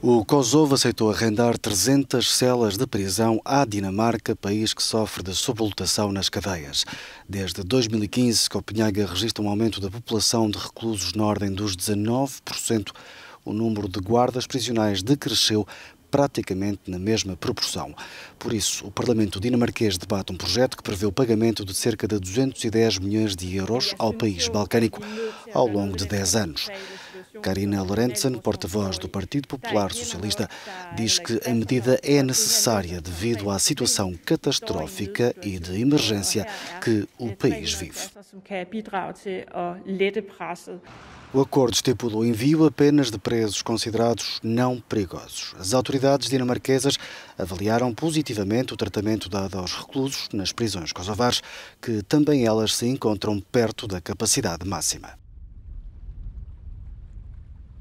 O Kosovo aceitou arrendar 300 celas de prisão à Dinamarca, país que sofre de sobrelotação nas cadeias. Desde 2015, Copenhaga registra um aumento da população de reclusos na ordem dos 19%. O número de guardas prisionais decresceu praticamente na mesma proporção. Por isso, o Parlamento dinamarquês debate um projeto que prevê o pagamento de cerca de 210 milhões de euros ao país balcânico ao longo de 10 anos. Karina Lorentzen, porta-voz do Partido Popular Socialista, diz que a medida é necessária devido à situação catastrófica e de emergência que o país vive. O acordo estipula o envio apenas de presos considerados não perigosos. As autoridades dinamarquesas avaliaram positivamente o tratamento dado aos reclusos nas prisões kosovares, que também elas se encontram perto da capacidade máxima.